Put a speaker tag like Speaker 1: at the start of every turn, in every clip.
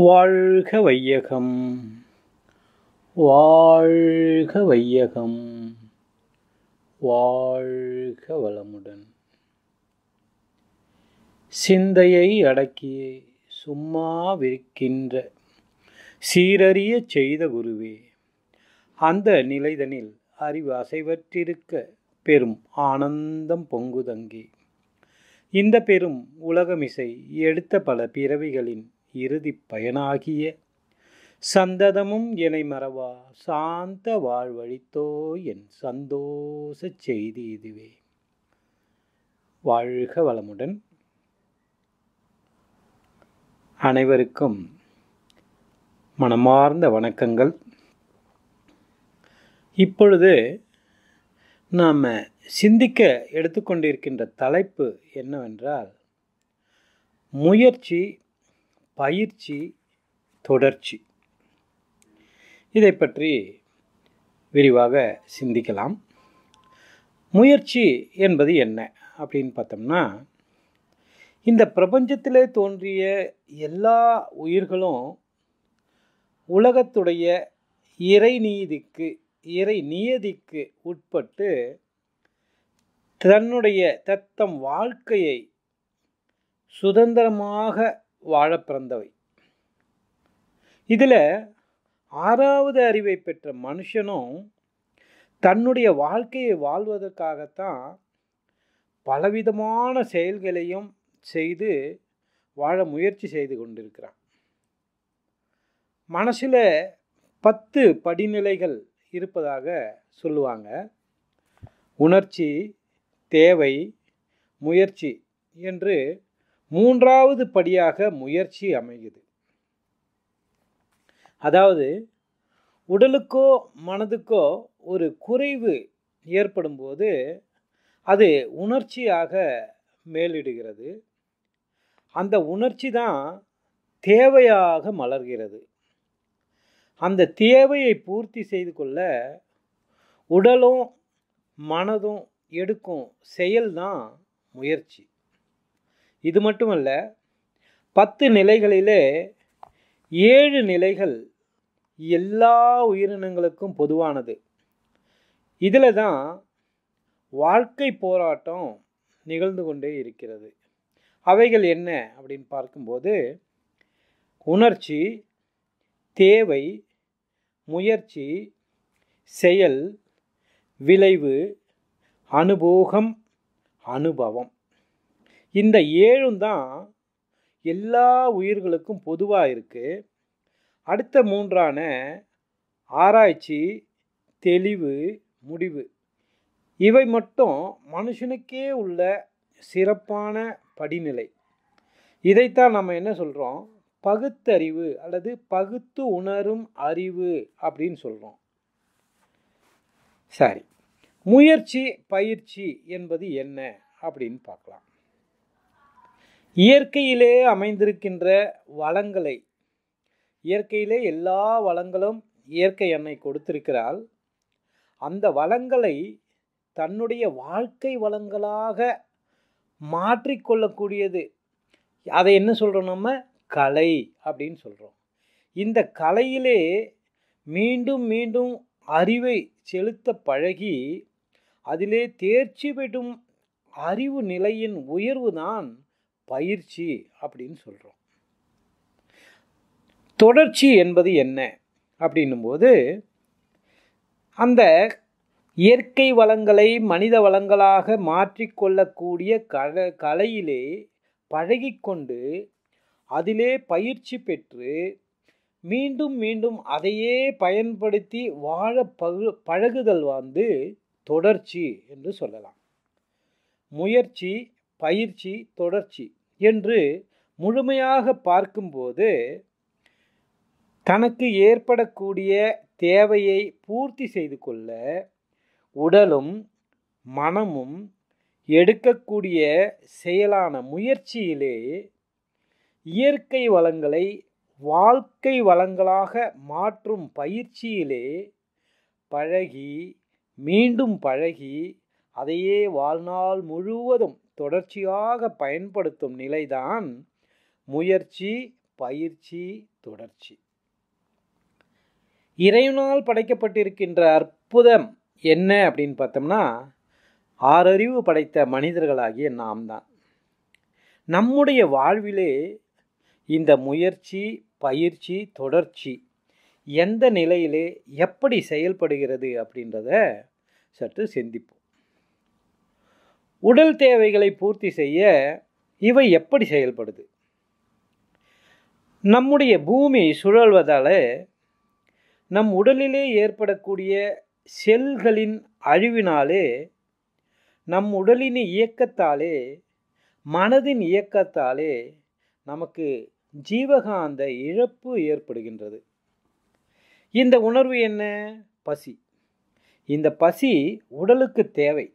Speaker 1: வாழ்க வையகம் வாழ்க வையகம் வாழ்க வளமுடன் சிந்தையை அடக்கி சும்மாவிருக்கின்ற சீரறிய செய்த குருவே அந்த நிலைதனில் அறிவு அசைவற்றிருக்க பெரும் ஆனந்தம் பொங்குதங்கி இந்த பெரும் உலகமிசை எடுத்த பல பிறவிகளின் இறுதி பயனாகிய சந்ததமும் என்னை மறவா சாந்த வாழ்வழித்தோ என் சந்தோஷ செய்தி இதுவே வாழ்க வளமுடன் அனைவருக்கும் மனமார்ந்த வணக்கங்கள் இப்பொழுது நாம் சிந்திக்க எடுத்துக்கொண்டிருக்கின்ற தலைப்பு என்னவென்றால் முயற்சி பயிற்சி தொடர்ச்சி இதை பற்றி விரிவாக சிந்திக்கலாம் முயற்சி என்பது என்ன அப்படின்னு பார்த்தோம்னா இந்த பிரபஞ்சத்திலே தோன்றிய எல்லா உயிர்களும் உலகத்துடைய இறைநீதிக்கு இறை நியதிக்கு உட்பட்டு தன்னுடைய தத்தம் வாழ்க்கையை சுதந்திரமாக வாழ பிறந்தவை இதில் ஆறாவது அறிவை பெற்ற மனுஷனும் தன்னுடைய வாழ்க்கையை வாழ்வதற்காகத்தான் பலவிதமான செயல்களையும் செய்து வாழ முயற்சி செய்து கொண்டிருக்கிறான் மனசில் பத்து படிநிலைகள் இருப்பதாக சொல்லுவாங்க உணர்ச்சி தேவை முயற்சி என்று மூன்றாவது படியாக முயற்சி அமைகிறது அதாவது உடலுக்கோ மனதுக்கோ ஒரு குறைவு ஏற்படும்போது அது உணர்ச்சியாக மேலிடுகிறது அந்த உணர்ச்சி தான் தேவையாக மலர்கிறது அந்த தேவையை பூர்த்தி செய்து கொள்ள உடலும் மனதும் எடுக்கும் செயல்தான் முயற்சி இது மட்டுமல்ல பத்து நிலைகளிலே ஏழு நிலைகள் எல்லா உயிரினங்களுக்கும் பொதுவானது இதில் தான் வாழ்க்கை போராட்டம் நிகழ்ந்து கொண்டே இருக்கிறது அவைகள் என்ன அப்படின்னு பார்க்கும்போது உணர்ச்சி தேவை முயற்சி செயல் விளைவு அனுபோகம் அனுபவம் இந்த ஏழும் தான் எல்லா உயிர்களுக்கும் பொதுவாக இருக்குது அடுத்த மூன்றான ஆராய்ச்சி தெளிவு முடிவு இவை மட்டும் மனுஷனுக்கே உள்ள சிறப்பான படிநிலை இதைத்தான் நம்ம என்ன சொல்கிறோம் பகுத்தறிவு அல்லது பகுத்து உணரும் அறிவு அப்படின்னு சொல்கிறோம் சரி முயற்சி பயிற்சி என்பது என்ன அப்படின்னு பார்க்கலாம் இயற்கையிலே அமைந்திருக்கின்ற வளங்களை இயற்கையிலே எல்லா வளங்களும் இயற்கை என்னை கொடுத்திருக்கிறாள் அந்த வளங்களை தன்னுடைய வாழ்க்கை வளங்களாக மாற்றிக்கொள்ளக்கூடியது அதை என்ன சொல்கிறோம் நம்ம கலை அப்படின்னு சொல்கிறோம் இந்த கலையிலே மீண்டும் மீண்டும் அறிவை செலுத்த பழகி அதிலே தேர்ச்சி பெறும் அறிவு நிலையின் உயர்வு தான் பயிற்சி அப்படின்னு சொல்கிறோம் தொடர்ச்சி என்பது என்ன அப்படின்னும்போது அந்த இயற்கை வளங்களை மனித வளங்களாக மாற்றிக்கொள்ளக்கூடிய கல கலையிலே பழகிக்கொண்டு அதிலே பயிற்சி பெற்று மீண்டும் மீண்டும் அதையே பயன்படுத்தி வாழ பகு பழகுதல் வந்து தொடர்ச்சி என்று சொல்லலாம் முயற்சி பயிற்சி தொடர்ச்சி என்று முழுமையாக பார்க்கும்போது தனக்கு ஏற்படக்கூடிய தேவையை பூர்த்தி செய்து கொள்ள உடலும் மனமும் எடுக்கக்கூடிய செயலான முயற்சியிலே இயற்கை வளங்களை வாழ்க்கை வளங்களாக மாற்றும் பயிற்சியிலே பழகி மீண்டும் பழகி அதையே வாழ்நாள் முழுவதும் தொடர்ச்சியாக பயன்படுத்தும் நிலைதான் முயற்சி பயிற்சி தொடர்ச்சி இறைவனால் படைக்கப்பட்டிருக்கின்ற அற்புதம் என்ன அப்படின்னு பார்த்தோம்னா ஆறறிவு படைத்த மனிதர்களாகிய நாம் தான் நம்முடைய வாழ்விலே இந்த முயற்சி பயிற்சி தொடர்ச்சி எந்த நிலையிலே எப்படி செயல்படுகிறது அப்படின்றத சற்று சிந்திப்போம் உடல் தேவைகளை பூர்த்தி செய்ய இவை எப்படி செயல்படுது நம்முடைய பூமி சுழல்வதால் நம் உடலிலே ஏற்படக்கூடிய செல்களின் அழிவினாலே நம் உடலின் இயக்கத்தாலே மனதின் இயக்கத்தாலே நமக்கு ஜீவகாந்த இழப்பு ஏற்படுகின்றது இந்த உணர்வு என்ன பசி இந்த பசி உடலுக்கு தேவை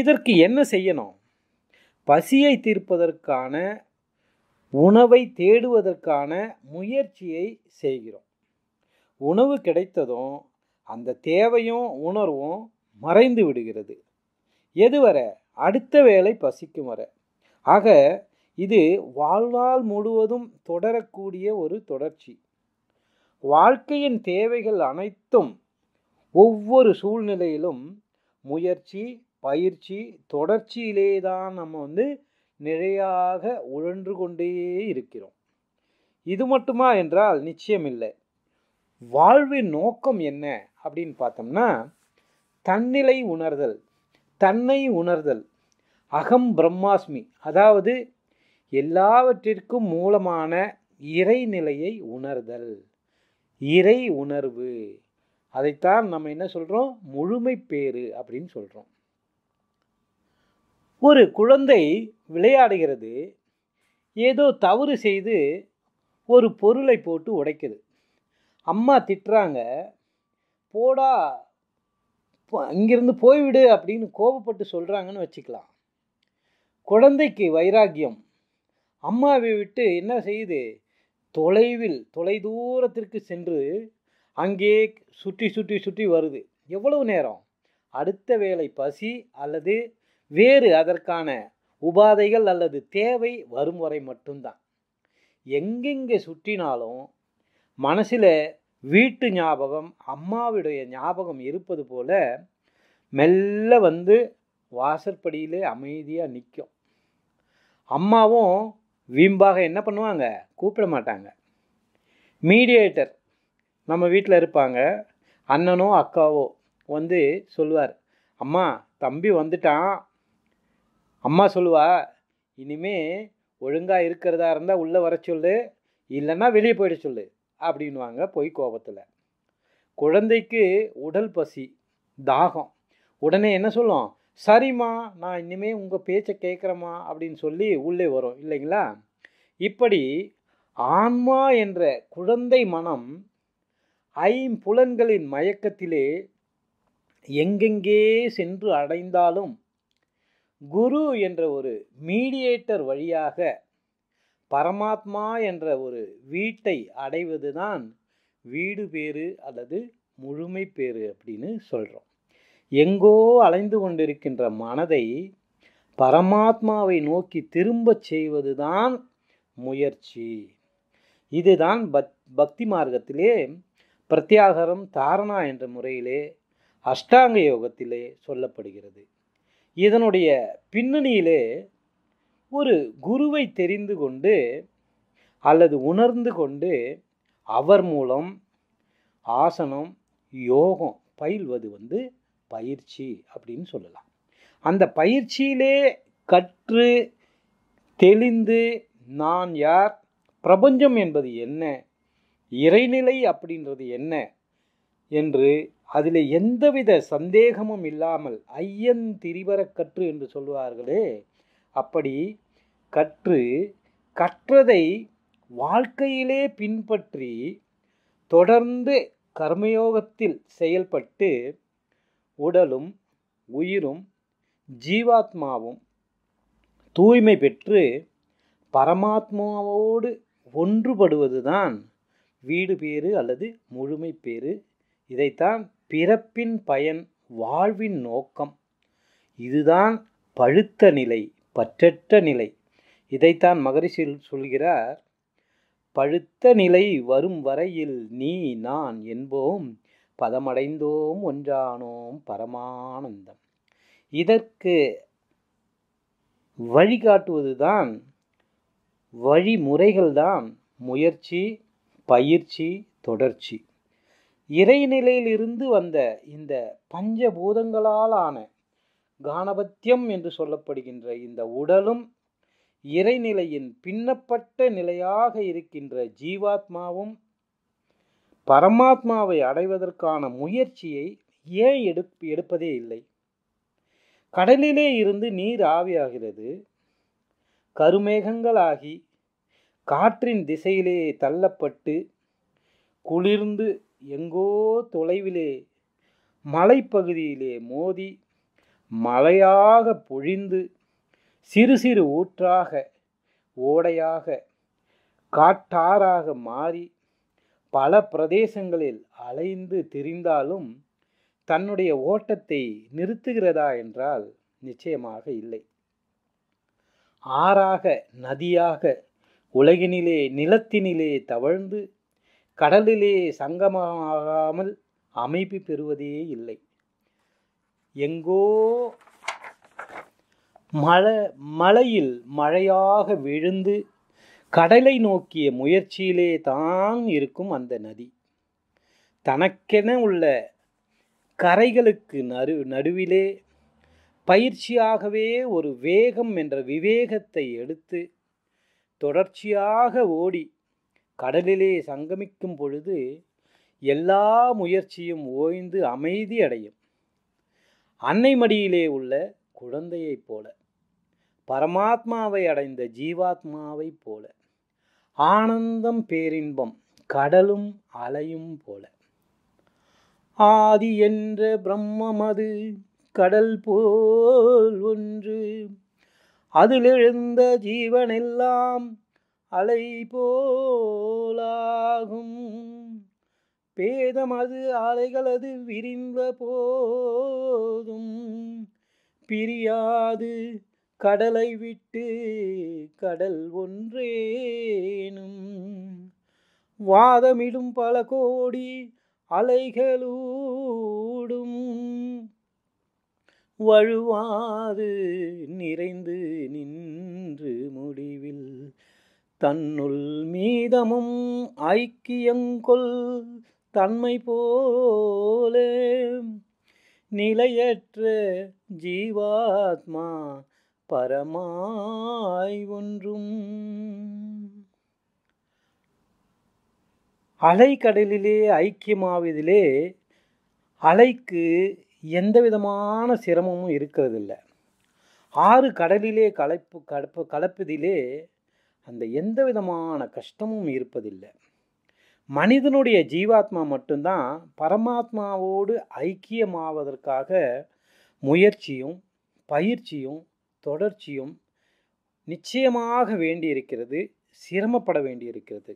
Speaker 1: இதற்கு என்ன செய்யணும் பசியை தீர்ப்பதற்கான உணவை தேடுவதற்கான முயற்சியை செய்கிறோம் உணவு கிடைத்ததும் அந்த தேவையும் உணர்வும் மறைந்து விடுகிறது எதுவரை அடுத்த வேலை பசிக்கும் வர ஆக இது வாழ்நாள் முழுவதும் தொடரக்கூடிய ஒரு தொடர்ச்சி வாழ்க்கையின் தேவைகள் அனைத்தும் ஒவ்வொரு சூழ்நிலையிலும் முயற்சி பயிற்சி தொடர்ச்சியிலே தான் நம்ம வந்து நிறையாக உழன்று கொண்டே இருக்கிறோம் இது மட்டுமா என்றால் நிச்சயம் இல்லை வாழ்வின் நோக்கம் என்ன அப்படின்னு பார்த்தோம்னா தன்னிலை உணர்தல் தன்னை உணர்தல் அகம் பிரம்மாஸ்மி அதாவது எல்லாவற்றிற்கும் மூலமான இறைநிலையை உணர்தல் இறை உணர்வு அதைத்தான் நம்ம என்ன சொல்கிறோம் முழுமை பேறு அப்படின்னு சொல்கிறோம் ஒரு குழந்தை விளையாடுகிறது ஏதோ தவறு செய்து ஒரு பொருளை போட்டு உடைக்குது அம்மா திட்டுறாங்க போடா இங்கிருந்து போய்விடு அப்படின்னு கோபப்பட்டு சொல்கிறாங்கன்னு வச்சுக்கலாம் குழந்தைக்கு வைராக்கியம் அம்மாவை விட்டு என்ன செய்யுது தொலைவில் தொலை தூரத்திற்கு சென்று அங்கே சுற்றி சுற்றி சுற்றி வருது எவ்வளவு நேரம் அடுத்த வேலை பசி அல்லது வேறு அதற்கான உபாதைகள் அல்லது தேவை வரும் வரை மட்டும்தான் எங்கெங்கே சுற்றினாலும் மனசில் வீட்டு ஞாபகம் அம்மாவுடைய ஞாபகம் இருப்பது போல மெல்ல வந்து வாசற்படியிலே அமைதியாக நிற்கும் அம்மாவும் வீம்பாக என்ன பண்ணுவாங்க கூப்பிட மாட்டாங்க மீடியேட்டர் நம்ம வீட்டில் இருப்பாங்க அண்ணனோ அக்காவோ வந்து சொல்லுவார் அம்மா தம்பி வந்துட்டான் அம்மா சொல்லுவா இனிமே ஒழுங்காக இருக்கிறதா இருந்தால் உள்ளே வர சொல்லு இல்லைன்னா வெளியே போயிட சொல்லு அப்படின்வாங்க பொய் கோபத்தில் குழந்தைக்கு உடல் பசி தாகம் உடனே என்ன சொல்லும் சரிம்மா நான் இனிமேல் உங்கள் பேச்சை கேட்குறேம்மா அப்படின்னு சொல்லி உள்ளே வரும் இல்லைங்களா இப்படி ஆன்மா என்ற குழந்தை மனம் ஐம்புலன்களின் மயக்கத்திலே எங்கெங்கே சென்று அடைந்தாலும் குரு என்ற ஒரு மீடியேட்டர் வழியாக பரமாத்மா என்ற ஒரு வீட்டை அடைவதுதான் வீடு பேரு அல்லது முழுமை பேரு அப்படின்னு சொல்கிறோம் எங்கோ அலைந்து கொண்டிருக்கின்ற மனதை பரமாத்மாவை நோக்கி திரும்பச் செய்வதுதான் முயற்சி இதுதான் பக் பக்தி மார்க்கத்திலே பிரத்யாகரம் தாரணா என்ற முறையிலே அஷ்டாங்க யோகத்திலே சொல்லப்படுகிறது இதனுடைய பின்னணியிலே ஒரு குருவை தெரிந்து கொண்டு அல்லது உணர்ந்து கொண்டு அவர் மூலம் ஆசனம் யோகம் பயில்வது வந்து பயிற்சி அப்படின்னு சொல்லலாம் அந்த பயிற்சியிலே கற்று தெளிந்து நான் யார் பிரபஞ்சம் என்பது என்ன இறைநிலை அப்படின்றது என்ன என்று அதில் எந்தவித சந்தேகமும் இல்லாமல் ஐயன் திரிவர கற்று என்று சொல்வார்களே அப்படி கற்று கற்றதை வாழ்க்கையிலே பின்பற்றி தொடர்ந்து கர்மயோகத்தில் செயல்பட்டு உடலும் உயிரும் ஜீவாத்மாவும் தூய்மை பெற்று பரமாத்மாவோடு ஒன்றுபடுவதுதான் வீடு பேறு அல்லது முழுமை பேறு இதைத்தான் பிறப்பின் பயன் வாழ்வின் நோக்கம் இதுதான் பழுத்த நிலை பற்றற்ற நிலை இதைத்தான் மகரிஷி சொல்கிறார் பழுத்த நிலை வரும் வரையில் நீ நான் என்போம் பதமடைந்தோம் ஒன்றானோம் பரமானந்தம் இதற்கு வழிகாட்டுவதுதான் வழிமுறைகள்தான் முயற்சி பயிற்சி தொடர்ச்சி இறைநிலையிலிருந்து வந்த இந்த பஞ்சபூதங்களால் ஆன கானபத்தியம் என்று சொல்லப்படுகின்ற இந்த உடலும் இறைநிலையின் பின்னப்பட்ட நிலையாக இருக்கின்ற ஜீவாத்மாவும் பரமாத்மாவை அடைவதற்கான முயற்சியை ஏன் எடுப் எடுப்பதே இல்லை கடலிலே இருந்து நீர் ஆவியாகிறது கருமேகங்களாகி காற்றின் திசையிலே தள்ளப்பட்டு குளிர்ந்து எங்கோ தொலைவிலே மலைப்பகுதியிலே மோதி மலையாக பொழிந்து சிறு சிறு ஊற்றாக ஓடையாக காட்டாறாக மாறி பல பிரதேசங்களில் அலைந்து திரிந்தாலும் தன்னுடைய ஓட்டத்தை நிறுத்துகிறதா என்றால் நிச்சயமாக இல்லை ஆறாக நதியாக உலகினிலே நிலத்தினிலே தவழ்ந்து கடலிலே சங்கமாகாமல் அமைப்பு பெறுவதே இல்லை எங்கோ மழை மழையில் மழையாக விழுந்து கடலை நோக்கிய முயற்சியிலே தான் இருக்கும் அந்த நதி தனக்கென உள்ள கரைகளுக்கு நறு நடுவிலே பயிற்சியாகவே ஒரு வேகம் என்ற விவேகத்தை எடுத்து தொடர்ச்சியாக ஓடி கடலிலே சங்கமிக்கும் பொழுது எல்லா முயற்சியும் ஓய்ந்து அமைதி அடையும் அன்னை மடியிலே உள்ள குழந்தையைப் போல பரமாத்மாவை அடைந்த ஜீவாத்மாவைப் போல ஆனந்தம் பேரின்பம் கடலும் அலையும் போல ஆதி என்ற அது கடல் போல் ஒன்று அதிலெழுந்த ஜீவனெல்லாம் அலை போலாகும் பேதம் அது அலைகளது விரிந்த போதும் பிரியாது கடலை விட்டு கடல் ஒன்றேனும் வாதமிடும் பல கோடி அலைகளூடும் வழுவாது நிறைந்து நின்று முடிவு தன்னுள் மீதமும் ஐக்கியங்கொள் தன்மை போலே நிலையற்ற ஜீவாத்மா பரமாய் ஒன்றும் அலைக்கடலிலே ஐக்கியமாவதிலே அலைக்கு எந்த விதமான சிரமமும் இருக்கிறதில்ல ஆறு கடலிலே கலப்பு கலப்பு கலப்பதிலே அந்த எந்த விதமான கஷ்டமும் இருப்பதில்லை மனிதனுடைய ஜீவாத்மா மட்டும்தான் பரமாத்மாவோடு ஐக்கியமாவதற்காக முயற்சியும் பயிற்சியும் தொடர்ச்சியும் நிச்சயமாக வேண்டியிருக்கிறது சிரமப்பட வேண்டியிருக்கிறது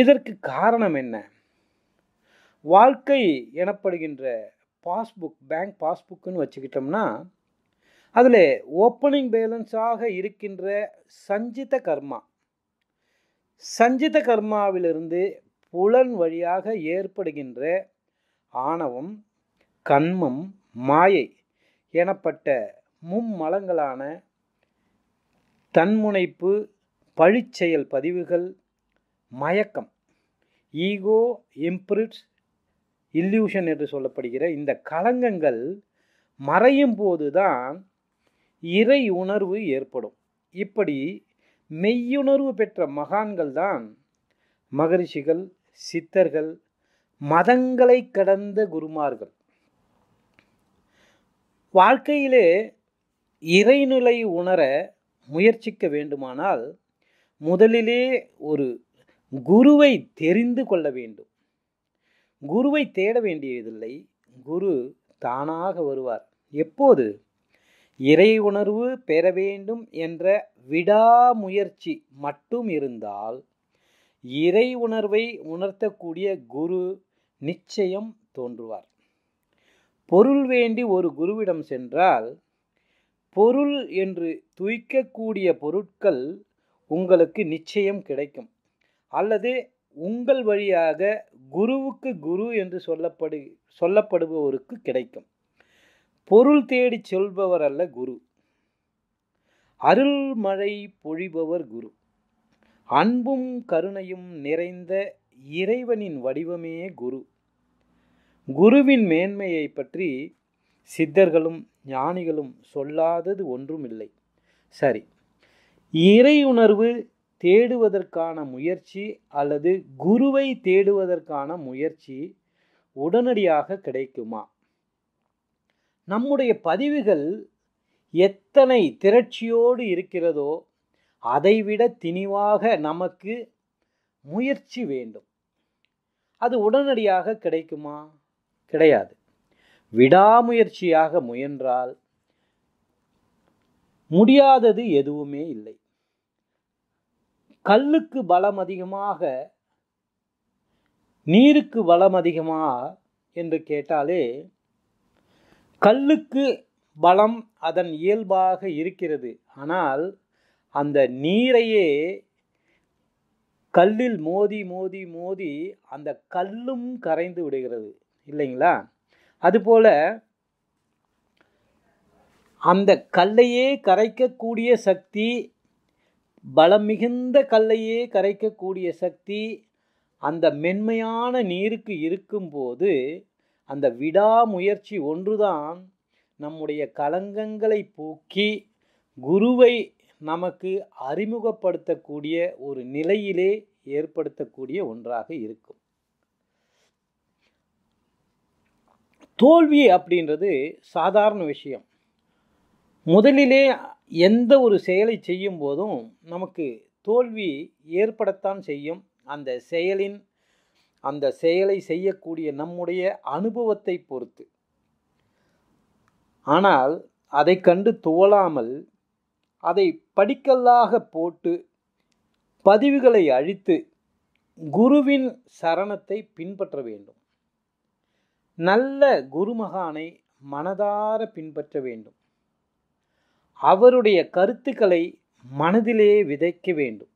Speaker 1: இதற்கு காரணம் என்ன வாழ்க்கை எனப்படுகின்ற பாஸ்புக் பேங்க் பாஸ்புக்குன்னு வச்சுக்கிட்டோம்னா அதில் ஓப்பனிங் பேலன்ஸாக இருக்கின்ற சஞ்சித கர்மா சஞ்சித கர்மாவிலிருந்து புலன் வழியாக ஏற்படுகின்ற ஆணவம் கண்மம் மாயை எனப்பட்ட மும்மலங்களான தன்முனைப்பு பழிச்செயல் பதிவுகள் மயக்கம் ஈகோ இம்ப்ரிட்ஸ் இல்யூஷன் என்று சொல்லப்படுகிற இந்த களங்கங்கள் மறையும் போதுதான் இறை உணர்வு ஏற்படும் இப்படி மெய்யுணர்வு பெற்ற மகான்கள் தான் மகரிஷிகள் சித்தர்கள் மதங்களை கடந்த குருமார்கள் வாழ்க்கையிலே இறைநிலை உணர முயற்சிக்க வேண்டுமானால் முதலிலே ஒரு குருவை தெரிந்து கொள்ள வேண்டும் குருவை தேட வேண்டியதில்லை குரு தானாக வருவார் எப்போது இறை உணர்வு பெற வேண்டும் என்ற விடாமுயற்சி மட்டும் இருந்தால் இறை உணர்வை உணர்த்தக்கூடிய குரு நிச்சயம் தோன்றுவார் பொருள் வேண்டி ஒரு குருவிடம் சென்றால் பொருள் என்று துய்க்கக்கூடிய பொருட்கள் உங்களுக்கு நிச்சயம் கிடைக்கும் அல்லது உங்கள் வழியாக குருவுக்கு குரு என்று சொல்லப்படு சொல்லப்படுபவருக்கு கிடைக்கும் பொருள் தேடி சொல்பவர் அல்ல குரு அருள்மழை பொழிபவர் குரு அன்பும் கருணையும் நிறைந்த இறைவனின் வடிவமே குரு குருவின் மேன்மையை பற்றி சித்தர்களும் ஞானிகளும் சொல்லாதது ஒன்றும் இல்லை சரி இறையுணர்வு தேடுவதற்கான முயற்சி அல்லது குருவை தேடுவதற்கான முயற்சி உடனடியாக கிடைக்குமா நம்முடைய பதிவுகள் எத்தனை திரட்சியோடு இருக்கிறதோ அதைவிட திணிவாக நமக்கு முயற்சி வேண்டும் அது உடனடியாக கிடைக்குமா கிடையாது விடாமுயற்சியாக முயன்றால் முடியாதது எதுவுமே இல்லை கல்லுக்கு பலம் அதிகமாக நீருக்கு பலம் அதிகமா என்று கேட்டாலே கல்லுக்கு பலம் அதன் இயல்பாக இருக்கிறது ஆனால் அந்த நீரையே கல்லில் மோதி மோதி மோதி அந்த கல்லும் கரைந்து விடுகிறது இல்லைங்களா அதுபோல் அந்த கல்லையே கரைக்கக்கூடிய சக்தி பலம் மிகுந்த கல்லையே கரைக்கக்கூடிய சக்தி அந்த மென்மையான நீருக்கு இருக்கும்போது அந்த விடாமுயற்சி ஒன்றுதான் நம்முடைய கலங்கங்களை போக்கி குருவை நமக்கு அறிமுகப்படுத்தக்கூடிய ஒரு நிலையிலே ஏற்படுத்தக்கூடிய ஒன்றாக இருக்கும் தோல்வி அப்படின்றது சாதாரண விஷயம் முதலிலே எந்த ஒரு செயலை செய்யும் போதும் நமக்கு தோல்வி ஏற்படத்தான் செய்யும் அந்த செயலின் அந்த செயலை செய்யக்கூடிய நம்முடைய அனுபவத்தை பொறுத்து ஆனால் அதை கண்டு துவளாமல் அதை படிக்கல்லாக போட்டு பதிவுகளை அழித்து குருவின் சரணத்தை பின்பற்ற வேண்டும் நல்ல குருமகானை மனதார பின்பற்ற வேண்டும் அவருடைய கருத்துக்களை மனதிலே விதைக்க வேண்டும்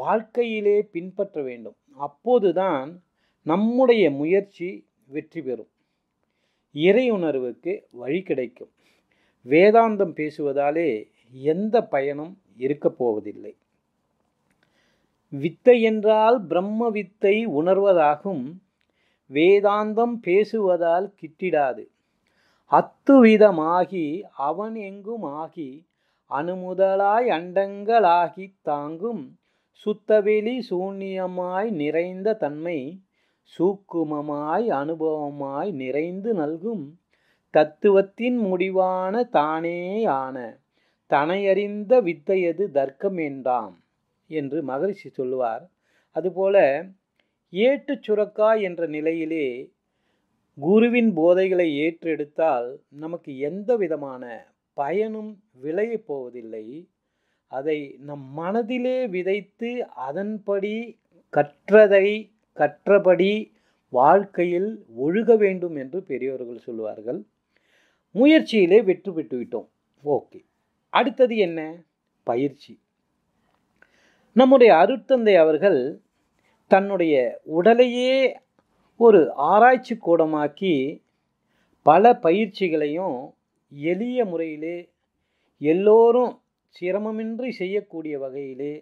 Speaker 1: வாழ்க்கையிலே பின்பற்ற வேண்டும் அப்போதுதான் நம்முடைய முயற்சி வெற்றி பெறும் இறை உணர்வுக்கு வழி கிடைக்கும் வேதாந்தம் பேசுவதாலே எந்த பயனும் இருக்கப் போவதில்லை வித்தை என்றால் பிரம்ம வித்தை உணர்வதாகும் வேதாந்தம் பேசுவதால் கிட்டிடாது அத்துவிதமாகி அவன் எங்கும் ஆகி அணுமுதலாய் அண்டங்களாகி தாங்கும் சுத்தவெளி சூன்யமாய் நிறைந்த தன்மை சூக்குமமாய் அனுபவமாய் நிறைந்து நல்கும் தத்துவத்தின் முடிவான தானேயான தனையறிந்த வித்தையது தர்க்கம் என்றாம் என்று மகரிஷி சொல்லுவார் அதுபோல ஏட்டு சுரக்கா என்ற நிலையிலே குருவின் போதைகளை ஏற்றெடுத்தால் நமக்கு எந்த விதமான பயனும் விளையப் போவதில்லை அதை நம் மனதிலே விதைத்து அதன்படி கற்றதை கற்றபடி வாழ்க்கையில் ஒழுக வேண்டும் என்று பெரியவர்கள் சொல்வார்கள் முயற்சியிலே வெற்றி பெற்றுவிட்டோம் ஓகே அடுத்தது என்ன பயிற்சி நம்முடைய அருத்தந்தை அவர்கள் தன்னுடைய உடலையே ஒரு ஆராய்ச்சி கூடமாக்கி பல பயிற்சிகளையும் எளிய முறையிலே எல்லோரும் சிரமமின்றி செய்யக்கூடிய வகையிலே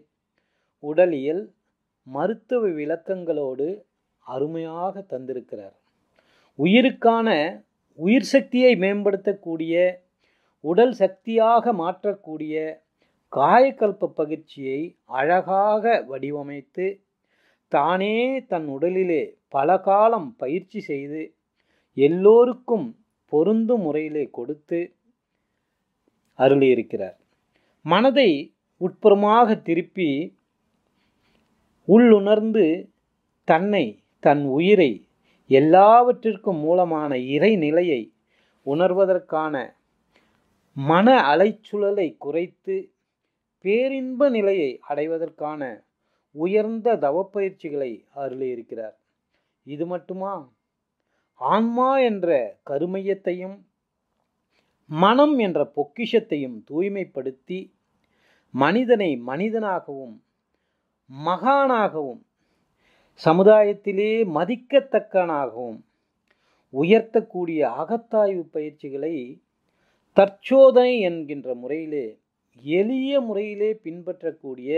Speaker 1: உடலியல் மருத்துவ விளக்கங்களோடு அருமையாக தந்திருக்கிறார் உயிருக்கான உயிர் சக்தியை மேம்படுத்தக்கூடிய உடல் சக்தியாக மாற்றக்கூடிய காயக்கல்ப பயிற்சியை அழகாக வடிவமைத்து தானே தன் உடலிலே பல காலம் பயிற்சி செய்து எல்லோருக்கும் பொருந்தும் முறையிலே கொடுத்து அருளியிருக்கிறார் மனதை உட்புறமாக திருப்பி உள்ளுணர்ந்து தன்னை தன் உயிரை எல்லாவற்றிற்கும் மூலமான இறை நிலையை உணர்வதற்கான மன அலைச்சுழலை குறைத்து பேரின்ப நிலையை அடைவதற்கான உயர்ந்த தவப்பயிற்சிகளை அருளியிருக்கிறார் இது மட்டுமா ஆன்மா என்ற கருமையத்தையும் மனம் என்ற பொக்கிஷத்தையும் தூய்மைப்படுத்தி மனிதனை மனிதனாகவும் மகானாகவும் சமுதாயத்திலே மதிக்கத்தக்கனாகவும் உயர்த்தக்கூடிய அகத்தாய்வு பயிற்சிகளை தற்சோதனை என்கின்ற முறையிலே எளிய முறையிலே பின்பற்றக்கூடிய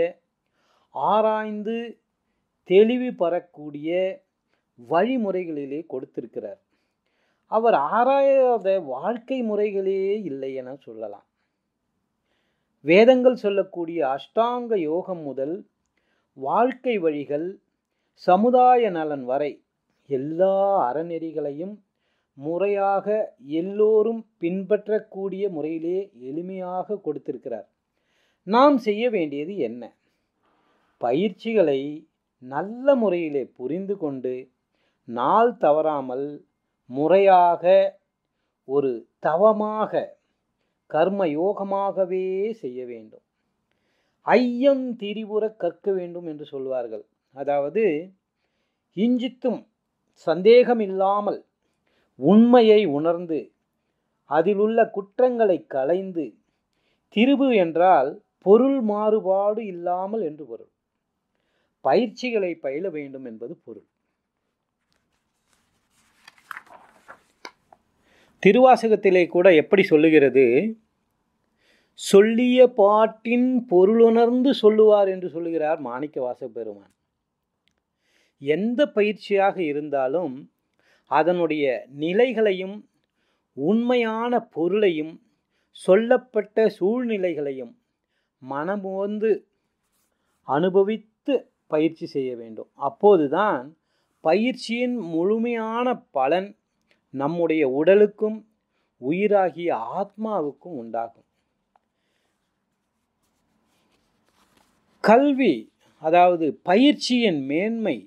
Speaker 1: ஆராய்ந்து தெளிவு பெறக்கூடிய வழிமுறைகளிலே கொடுத்திருக்கிறார் அவர் ஆராயாத வாழ்க்கை முறைகளே இல்லை என சொல்லலாம் வேதங்கள் சொல்லக்கூடிய அஷ்டாங்க யோகம் முதல் வாழ்க்கை வழிகள் சமுதாய நலன் வரை எல்லா அறநெறிகளையும் முறையாக எல்லோரும் பின்பற்றக்கூடிய முறையிலே எளிமையாக கொடுத்திருக்கிறார் நாம் செய்ய வேண்டியது என்ன பயிற்சிகளை நல்ல முறையிலே புரிந்து கொண்டு நாள் தவறாமல் முறையாக ஒரு தவமாக கர்ம யோகமாகவே செய்ய வேண்டும் ஐயம் திரிபுற கற்க வேண்டும் என்று சொல்வார்கள் அதாவது இஞ்சித்தும் சந்தேகமில்லாமல் உண்மையை உணர்ந்து அதிலுள்ள குற்றங்களை களைந்து திருவு என்றால் பொருள் மாறுபாடு இல்லாமல் என்று பொருள் பயிற்சிகளை பயில வேண்டும் என்பது பொருள் திருவாசகத்திலே கூட எப்படி சொல்லுகிறது சொல்லிய பாட்டின் பொருளுணர்ந்து சொல்லுவார் என்று சொல்லுகிறார் மாணிக்க வாச பெருமான் எந்த பயிற்சியாக இருந்தாலும் அதனுடைய நிலைகளையும் உண்மையான பொருளையும் சொல்லப்பட்ட சூழ்நிலைகளையும் மனமுவந்து அனுபவித்து பயிற்சி செய்ய வேண்டும் அப்போதுதான் பயிற்சியின் முழுமையான பலன் நம்முடைய உடலுக்கும் உயிராகிய ஆத்மாவுக்கும் உண்டாகும் கல்வி அதாவது பயிற்சியின் மேன்மை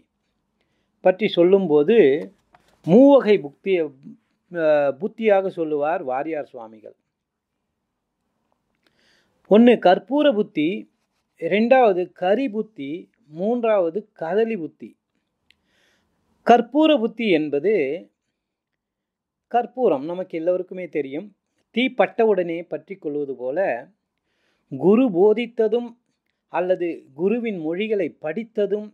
Speaker 1: பற்றி சொல்லும்போது மூவகை புக்திய புத்தியாக சொல்லுவார் வாரியார் சுவாமிகள் ஒன்று கற்பூர புத்தி ரெண்டாவது கரி புத்தி மூன்றாவது கதலி புத்தி கற்பூர புத்தி என்பது கற்பூரம் நமக்கு எல்லோருக்குமே தெரியும் தீப்பட்டவுடனே உடனே பற்றி கொள்வது போல குரு போதித்ததும் அல்லது குருவின் மொழிகளை படித்ததும்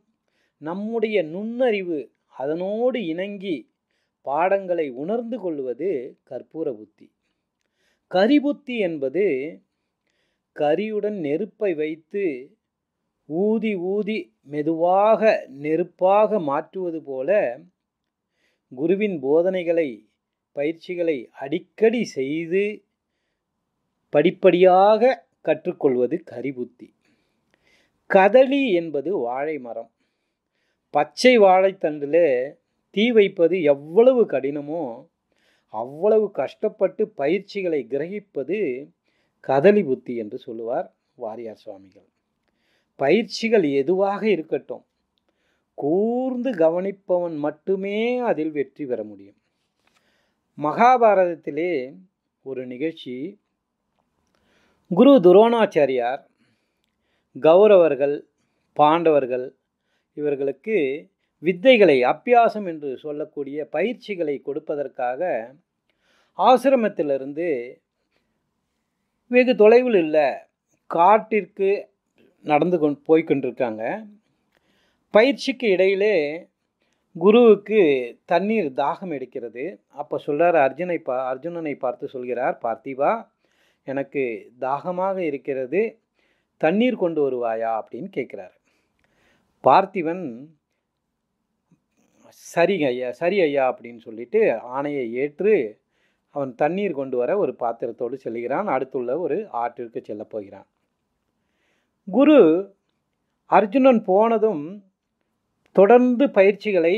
Speaker 1: நம்முடைய நுண்ணறிவு அதனோடு இணங்கி பாடங்களை உணர்ந்து கொள்வது கற்பூர புத்தி கரிபுத்தி என்பது கரியுடன் நெருப்பை வைத்து ஊதி ஊதி மெதுவாக நெருப்பாக மாற்றுவது போல குருவின் போதனைகளை பயிற்சிகளை அடிக்கடி செய்து படிப்படியாக கற்றுக்கொள்வது கரிபுத்தி கதளி என்பது வாழை மரம் பச்சை வாழைத்தண்டில் தீ வைப்பது எவ்வளவு கடினமோ அவ்வளவு கஷ்டப்பட்டு பயிற்சிகளை கிரகிப்பது கதளி புத்தி என்று சொல்லுவார் வாரியார் சுவாமிகள் பயிற்சிகள் எதுவாக இருக்கட்டும் கூர்ந்து கவனிப்பவன் மட்டுமே அதில் வெற்றி பெற முடியும் மகாபாரதத்திலே ஒரு நிகழ்ச்சி குரு துரோணாச்சாரியார் கௌரவர்கள் பாண்டவர்கள் இவர்களுக்கு வித்தைகளை அப்பியாசம் என்று சொல்லக்கூடிய பயிற்சிகளை கொடுப்பதற்காக ஆசிரமத்திலிருந்து வெகு தொலைவில் இல்லை காட்டிற்கு நடந்து கொண்டு போய்கொண்டிருக்காங்க பயிற்சிக்கு இடையிலே குருவுக்கு தண்ணீர் தாகம் எடுக்கிறது அப்போ சொல்கிறார் அர்ஜுனை பா அர்ஜுனனை பார்த்து சொல்கிறார் பார்த்திபா எனக்கு தாகமாக இருக்கிறது தண்ணீர் கொண்டு வருவாயா அப்படின்னு கேட்குறாரு பார்த்திவன் சரி ஐயா சரி ஐயா அப்படின்னு சொல்லிட்டு ஆணையை ஏற்று அவன் தண்ணீர் கொண்டு வர ஒரு பாத்திரத்தோடு செல்கிறான் அடுத்துள்ள ஒரு ஆற்றிற்கு செல்லப்போகிறான் போகிறான் குரு அர்ஜுனன் போனதும் தொடர்ந்து பயிற்சிகளை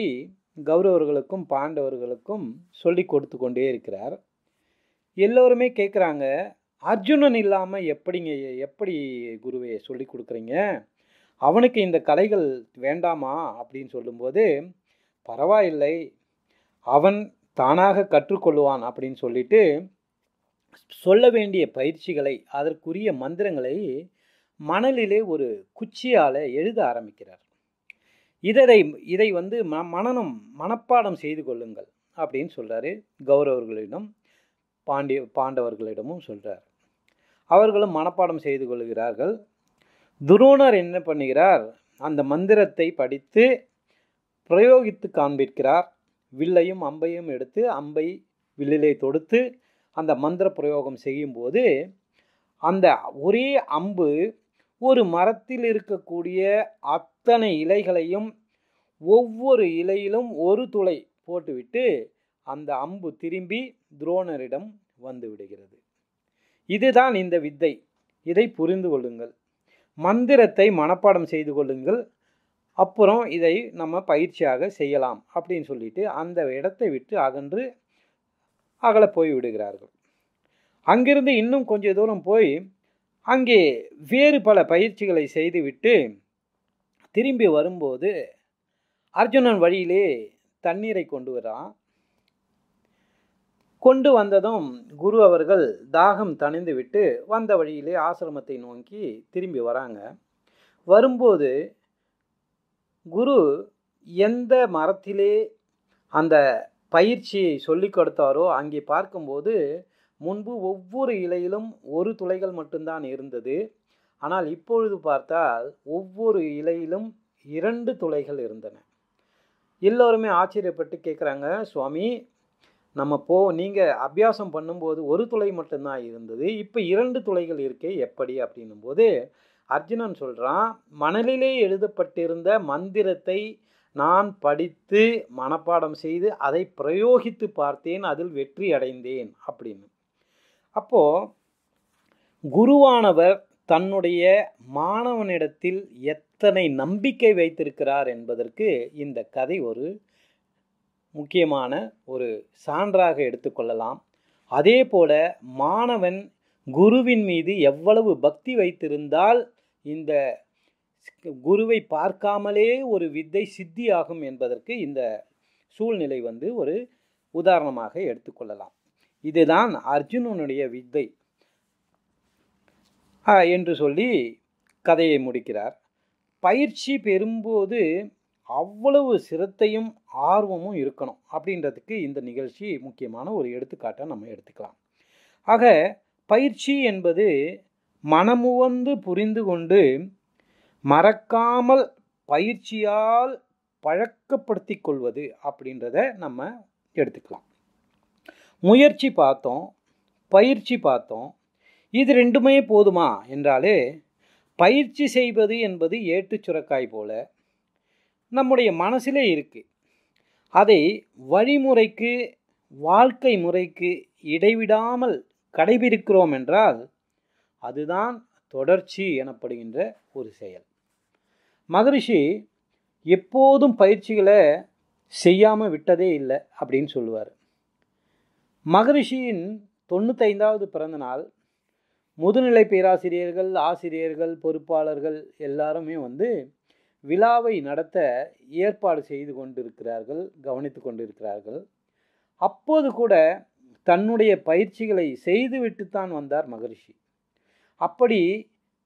Speaker 1: கௌரவர்களுக்கும் பாண்டவர்களுக்கும் சொல்லி கொடுத்து கொண்டே இருக்கிறார் எல்லோருமே கேட்குறாங்க அர்ஜுனன் இல்லாமல் எப்படிங்க எப்படி குருவை சொல்லி கொடுக்குறீங்க அவனுக்கு இந்த கலைகள் வேண்டாமா அப்படின்னு சொல்லும்போது பரவாயில்லை அவன் தானாக கற்றுக்கொள்வான் அப்படின்னு சொல்லிட்டு சொல்ல வேண்டிய பயிற்சிகளை அதற்குரிய மந்திரங்களை மணலிலே ஒரு குச்சியால் எழுத ஆரம்பிக்கிறார் இதனை இதை வந்து ம மனனம் மனப்பாடம் செய்து கொள்ளுங்கள் அப்படின்னு சொல்கிறாரு கௌரவர்களிடம் பாண்டிய பாண்டவர்களிடமும் சொல்கிறார் அவர்களும் மனப்பாடம் செய்து கொள்கிறார்கள் துரோணர் என்ன பண்ணுகிறார் அந்த மந்திரத்தை படித்து பிரயோகித்து காண்பிக்கிறார் வில்லையும் அம்பையும் எடுத்து அம்பை வில்லிலே தொடுத்து அந்த மந்திர பிரயோகம் செய்யும்போது அந்த ஒரே அம்பு ஒரு மரத்தில் இருக்கக்கூடிய அத் அத்தனை இலைகளையும் ஒவ்வொரு இலையிலும் ஒரு துளை போட்டுவிட்டு அந்த அம்பு திரும்பி துரோணரிடம் வந்து விடுகிறது இதுதான் இந்த வித்தை இதை புரிந்து கொள்ளுங்கள் மந்திரத்தை மனப்பாடம் செய்து கொள்ளுங்கள் அப்புறம் இதை நம்ம பயிற்சியாக செய்யலாம் அப்படின்னு சொல்லிட்டு அந்த இடத்தை விட்டு அகன்று அகல போய் விடுகிறார்கள் அங்கிருந்து இன்னும் கொஞ்சம் தூரம் போய் அங்கே வேறு பல பயிற்சிகளை செய்துவிட்டு திரும்பி வரும்போது அர்ஜுனன் வழியிலே தண்ணீரை கொண்டு வரான் கொண்டு வந்ததும் குரு அவர்கள் தாகம் தணிந்து விட்டு வந்த வழியிலே ஆசிரமத்தை நோக்கி திரும்பி வராங்க வரும்போது குரு எந்த மரத்திலே அந்த பயிற்சியை சொல்லிக் கொடுத்தாரோ அங்கே பார்க்கும்போது முன்பு ஒவ்வொரு இலையிலும் ஒரு துளைகள் மட்டும்தான் இருந்தது ஆனால் இப்பொழுது பார்த்தால் ஒவ்வொரு இலையிலும் இரண்டு துளைகள் இருந்தன எல்லோருமே ஆச்சரியப்பட்டு கேட்குறாங்க சுவாமி நம்ம போ நீங்கள் அபியாசம் பண்ணும்போது ஒரு துளை மட்டும்தான் இருந்தது இப்போ இரண்டு துளைகள் இருக்கே எப்படி அப்படின்னும்போது அர்ஜுனன் சொல்கிறான் மணலிலே எழுதப்பட்டிருந்த மந்திரத்தை நான் படித்து மனப்பாடம் செய்து அதை பிரயோகித்து பார்த்தேன் அதில் வெற்றி அடைந்தேன் அப்படின்னு அப்போது குருவானவர் தன்னுடைய மாணவனிடத்தில் எத்தனை நம்பிக்கை வைத்திருக்கிறார் என்பதற்கு இந்த கதை ஒரு முக்கியமான ஒரு சான்றாக எடுத்துக்கொள்ளலாம் அதே போல மாணவன் குருவின் மீது எவ்வளவு பக்தி வைத்திருந்தால் இந்த குருவை பார்க்காமலே ஒரு வித்தை சித்தியாகும் என்பதற்கு இந்த சூழ்நிலை வந்து ஒரு உதாரணமாக எடுத்துக்கொள்ளலாம் இதுதான் அர்ஜுனனுடைய வித்தை என்று சொல்லி கதையை முடிக்கிறார் பயிற்சி பெறும்போது அவ்வளவு சிரத்தையும் ஆர்வமும் இருக்கணும் அப்படின்றதுக்கு இந்த நிகழ்ச்சி முக்கியமான ஒரு எடுத்துக்காட்டை நம்ம எடுத்துக்கலாம் ஆக பயிற்சி என்பது மனமுவந்து புரிந்து கொண்டு மறக்காமல் பயிற்சியால் பழக்கப்படுத்தி கொள்வது அப்படின்றத நம்ம எடுத்துக்கலாம் முயற்சி பார்த்தோம் பயிற்சி பார்த்தோம் இது ரெண்டுமே போதுமா என்றாலே பயிற்சி செய்வது என்பது ஏட்டு சுரக்காய் போல நம்முடைய மனசிலே இருக்குது அதை வழிமுறைக்கு வாழ்க்கை முறைக்கு இடைவிடாமல் கடைபிடிக்கிறோம் என்றால் அதுதான் தொடர்ச்சி எனப்படுகின்ற ஒரு செயல் மகரிஷி எப்போதும் பயிற்சிகளை செய்யாமல் விட்டதே இல்லை அப்படின்னு சொல்லுவார் மகரிஷியின் தொண்ணூத்தைந்தாவது பிறந்த நாள் முதுநிலை பேராசிரியர்கள் ஆசிரியர்கள் பொறுப்பாளர்கள் எல்லாருமே வந்து விழாவை நடத்த ஏற்பாடு செய்து கொண்டிருக்கிறார்கள் கவனித்து கொண்டிருக்கிறார்கள் அப்போது கூட தன்னுடைய பயிற்சிகளை செய்துவிட்டுத்தான் வந்தார் மகரிஷி அப்படி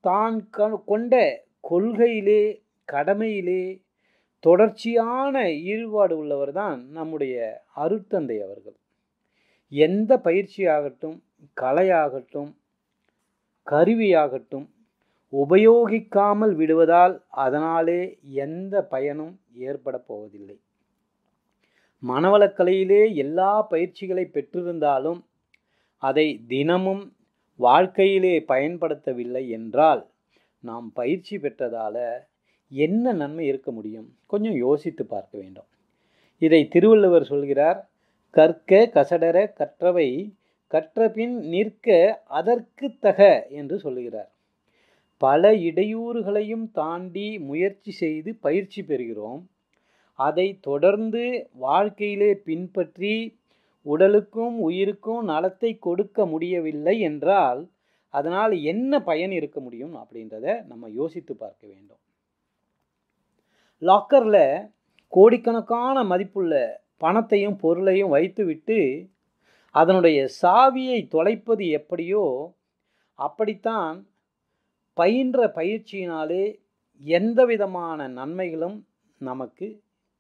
Speaker 1: தான் க கொண்ட கொள்கையிலே கடமையிலே தொடர்ச்சியான ஈடுபாடு உள்ளவர் தான் நம்முடைய அருத்தந்தை அவர்கள் எந்த பயிற்சியாகட்டும் கலையாகட்டும் கருவியாகட்டும் உபயோகிக்காமல் விடுவதால் அதனாலே எந்த பயனும் ஏற்பட போவதில்லை மனவளக்கலையிலே எல்லா பயிற்சிகளை பெற்றிருந்தாலும் அதை தினமும் வாழ்க்கையிலே பயன்படுத்தவில்லை என்றால் நாம் பயிற்சி பெற்றதால் என்ன நன்மை இருக்க முடியும் கொஞ்சம் யோசித்து பார்க்க வேண்டும் இதை திருவள்ளுவர் சொல்கிறார் கற்க கசடர கற்றவை கற்றபின் நிற்க அதற்கு தக என்று சொல்லுகிறார் பல இடையூறுகளையும் தாண்டி முயற்சி செய்து பயிற்சி பெறுகிறோம் அதை தொடர்ந்து வாழ்க்கையிலே பின்பற்றி உடலுக்கும் உயிருக்கும் நலத்தை கொடுக்க முடியவில்லை என்றால் அதனால் என்ன பயன் இருக்க முடியும் அப்படின்றத நம்ம யோசித்து பார்க்க வேண்டும் லாக்கரில் கோடிக்கணக்கான மதிப்புள்ள பணத்தையும் பொருளையும் வைத்துவிட்டு அதனுடைய சாவியை தொலைப்பது எப்படியோ அப்படித்தான் பயின்ற பயிற்சியினாலே எந்த விதமான நன்மைகளும் நமக்கு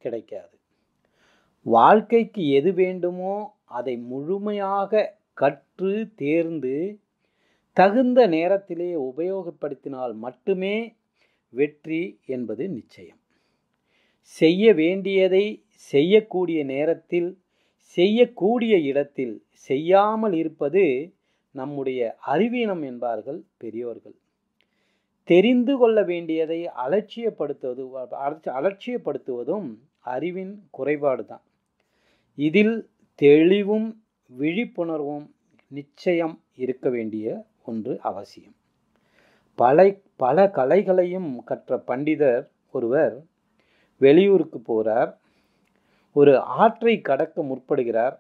Speaker 1: கிடைக்காது வாழ்க்கைக்கு எது வேண்டுமோ அதை முழுமையாக கற்று தேர்ந்து தகுந்த நேரத்திலே உபயோகப்படுத்தினால் மட்டுமே வெற்றி என்பது நிச்சயம் செய்ய வேண்டியதை செய்யக்கூடிய நேரத்தில் செய்யக்கூடிய இடத்தில் செய்யாமல் இருப்பது நம்முடைய அறிவீனம் என்பார்கள் பெரியோர்கள் தெரிந்து கொள்ள வேண்டியதை அலட்சியப்படுத்துவது அலட்சியப்படுத்துவதும் அறிவின் குறைபாடு தான் இதில் தெளிவும் விழிப்புணர்வும் நிச்சயம் இருக்க வேண்டிய ஒன்று அவசியம் பல பல கலைகளையும் கற்ற பண்டிதர் ஒருவர் வெளியூருக்கு போகிறார் ஒரு ஆற்றை கடக்க முற்படுகிறார்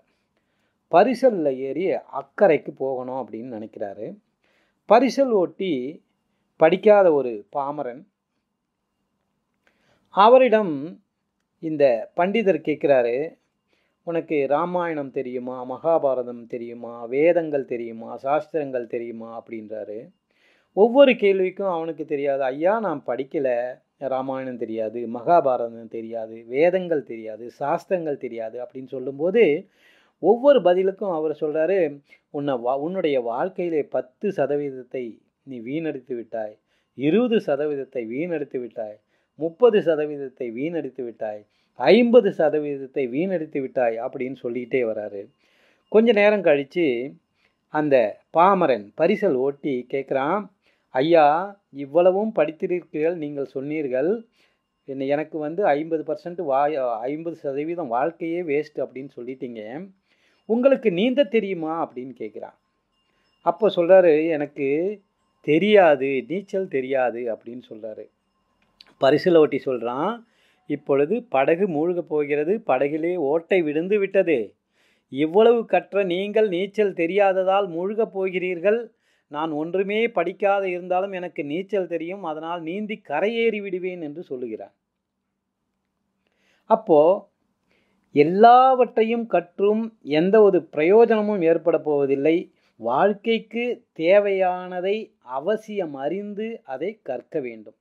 Speaker 1: பரிசலில் ஏறி அக்கறைக்கு போகணும் அப்படின்னு நினைக்கிறாரு பரிசல் ஓட்டி படிக்காத ஒரு பாமரன் அவரிடம் இந்த பண்டிதர் கேட்குறாரு உனக்கு ராமாயணம் தெரியுமா மகாபாரதம் தெரியுமா வேதங்கள் தெரியுமா சாஸ்திரங்கள் தெரியுமா அப்படின்றாரு ஒவ்வொரு கேள்விக்கும் அவனுக்கு தெரியாது ஐயா நான் படிக்கலை ராமாயணம் தெரியாது மகாபாரதம் தெரியாது வேதங்கள் தெரியாது சாஸ்திரங்கள் தெரியாது அப்படின்னு சொல்லும்போது ஒவ்வொரு பதிலுக்கும் அவர் சொல்கிறாரு உன்னை வா உன்னுடைய வாழ்க்கையிலே பத்து சதவீதத்தை நீ வீணடித்து விட்டாய் இருபது சதவீதத்தை வீணடித்து விட்டாய் முப்பது சதவீதத்தை வீணடித்து விட்டாய் ஐம்பது சதவீதத்தை வீணடித்து விட்டாய் அப்படின்னு சொல்லிக்கிட்டே வராரு கொஞ்ச நேரம் கழித்து அந்த பாமரன் பரிசல் ஓட்டி கேட்குறான் ஐயா இவ்வளவும் படித்திருக்கிறீர்கள் நீங்கள் சொன்னீர்கள் என்ன எனக்கு வந்து ஐம்பது பர்சன்ட் வா ஐம்பது சதவீதம் வாழ்க்கையே வேஸ்ட் அப்படின்னு சொல்லிட்டீங்க உங்களுக்கு நீந்த தெரியுமா அப்படின்னு கேட்குறான் அப்போ சொல்கிறாரு எனக்கு தெரியாது நீச்சல் தெரியாது அப்படின்னு சொல்கிறாரு பரிசில் ஒட்டி சொல்கிறான் இப்பொழுது படகு மூழ்க போகிறது படகிலே ஓட்டை விழுந்து விட்டது இவ்வளவு கற்ற நீங்கள் நீச்சல் தெரியாததால் மூழ்கப் போகிறீர்கள் நான் ஒன்றுமே படிக்காத இருந்தாலும் எனக்கு நீச்சல் தெரியும் அதனால் நீந்தி கரையேறி விடுவேன் என்று சொல்லுகிறார் அப்போது எல்லாவற்றையும் கற்றும் எந்த ஒரு பிரயோஜனமும் ஏற்பட போவதில்லை வாழ்க்கைக்கு தேவையானதை அவசியம் அறிந்து அதை கற்க வேண்டும்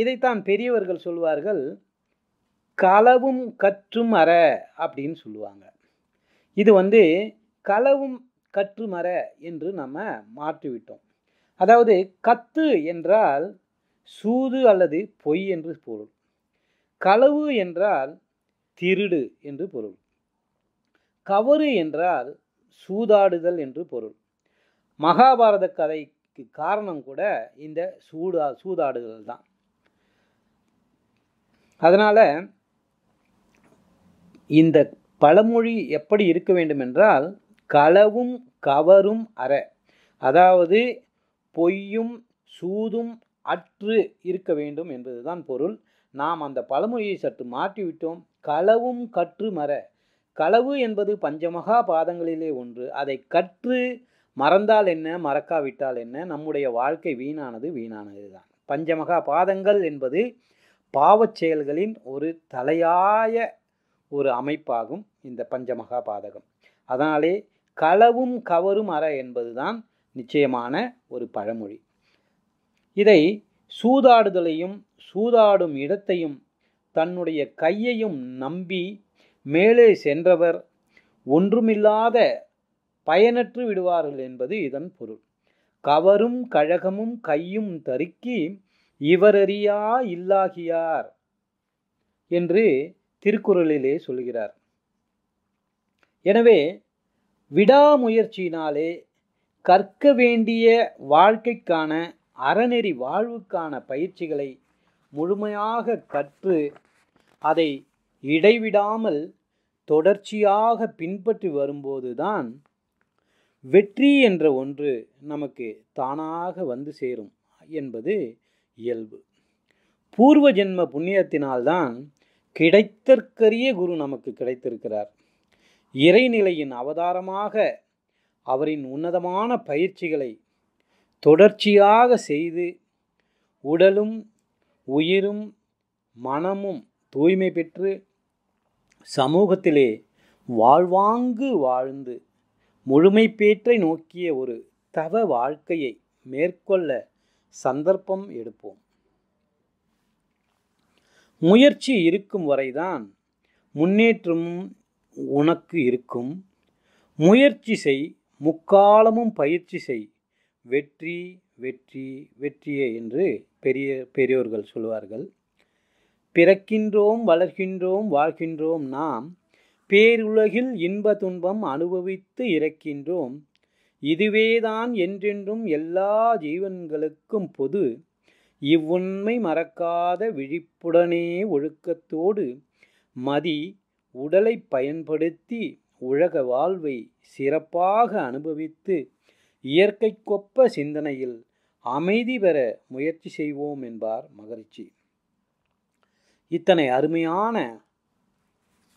Speaker 1: இதைத்தான் பெரியவர்கள் சொல்வார்கள் களவும் கற்றும் அற அப்படின்னு சொல்லுவாங்க இது வந்து களவும் கற்றுமற என்று நம்ம மாற்றிவிட்டோம் அதாவது கத்து என்றால் சூது அல்லது பொய் என்று பொருள் களவு என்றால் திருடு என்று பொருள் கவறு என்றால் சூதாடுதல் என்று பொருள் மகாபாரத கதைக்கு காரணம் கூட இந்த சூடா சூதாடுதல் தான் அதனால் இந்த பழமொழி எப்படி இருக்க வேண்டும் என்றால் களவும் கவரும் அற அதாவது பொய்யும் சூதும் அற்று இருக்க வேண்டும் என்பதுதான் பொருள் நாம் அந்த பழமொழியை சற்று மாற்றிவிட்டோம் களவும் கற்று மற களவு என்பது பஞ்சமகா பாதங்களிலே ஒன்று அதை கற்று மறந்தால் என்ன மறக்காவிட்டால் என்ன நம்முடைய வாழ்க்கை வீணானது வீணானது தான் பஞ்சமகா பாதங்கள் என்பது பாவச் செயல்களின் ஒரு தலையாய ஒரு அமைப்பாகும் இந்த பஞ்சமகா பாதகம் அதனாலே களவும் கவரும் அற என்பதுதான் நிச்சயமான ஒரு பழமொழி இதை சூதாடுதலையும் சூதாடும் இடத்தையும் தன்னுடைய கையையும் நம்பி மேலே சென்றவர் ஒன்றுமில்லாத பயனற்று விடுவார்கள் என்பது இதன் பொருள் கவரும் கழகமும் கையும் தருக்கி இவரறியா இல்லாகியார் என்று திருக்குறளிலே சொல்கிறார் எனவே விடாமுயற்சியினாலே கற்க வேண்டிய வாழ்க்கைக்கான அறநெறி வாழ்வுக்கான பயிற்சிகளை முழுமையாக கற்று அதை இடைவிடாமல் தொடர்ச்சியாக பின்பற்றி வரும்போதுதான் வெற்றி என்ற ஒன்று நமக்கு தானாக வந்து சேரும் என்பது இயல்பு பூர்வ ஜென்ம புண்ணியத்தினால்தான் கிடைத்தற்கரிய குரு நமக்கு கிடைத்திருக்கிறார் இறைநிலையின் அவதாரமாக அவரின் உன்னதமான பயிற்சிகளை தொடர்ச்சியாக செய்து உடலும் உயிரும் மனமும் தூய்மை பெற்று சமூகத்திலே வாழ்வாங்கு வாழ்ந்து முழுமை பேற்றை நோக்கிய ஒரு தவ வாழ்க்கையை மேற்கொள்ள சந்தர்ப்பம் எடுப்போம் முயற்சி இருக்கும் வரைதான் முன்னேற்றமும் உனக்கு இருக்கும் முயற்சி செய் முக்காலமும் பயிற்சி செய் வெற்றி வெற்றி வெற்றியே என்று பெரிய பெரியோர்கள் சொல்வார்கள் பிறக்கின்றோம் வளர்கின்றோம் வாழ்கின்றோம் நாம் பேருலகில் இன்ப துன்பம் அனுபவித்து இறக்கின்றோம் இதுவேதான் என்றென்றும் எல்லா ஜீவன்களுக்கும் பொது இவ்வுண்மை மறக்காத விழிப்புடனே ஒழுக்கத்தோடு மதி உடலை பயன்படுத்தி உலக வாழ்வை சிறப்பாக அனுபவித்து இயற்கைக்கொப்ப சிந்தனையில் அமைதி பெற முயற்சி செய்வோம் என்பார் மகரிஷி இத்தனை அருமையான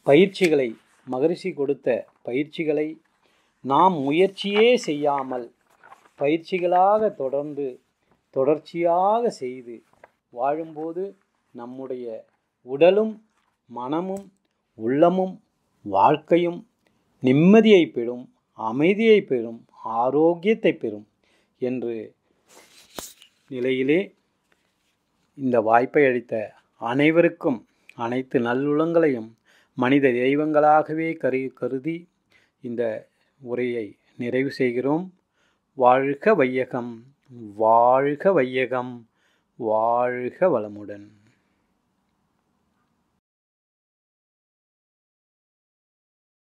Speaker 1: பயிற்சிகளை மகரிஷி கொடுத்த பயிற்சிகளை நாம் முயற்சியே செய்யாமல் பயிற்சிகளாக தொடர்ந்து தொடர்ச்சியாக செய்து வாழும்போது நம்முடைய உடலும் மனமும் உள்ளமும் வாழ்க்கையும் நிம்மதியை பெறும் அமைதியை பெறும் ஆரோக்கியத்தை பெறும் என்று நிலையிலே இந்த வாய்ப்பை அளித்த அனைவருக்கும் அனைத்து நல்லுளங்களையும் மனித தெய்வங்களாகவே கரு கருதி இந்த உரையை நிறைவு செய்கிறோம் வாழ்க வையகம் வாழ்க வையகம் வாழ்க வளமுடன்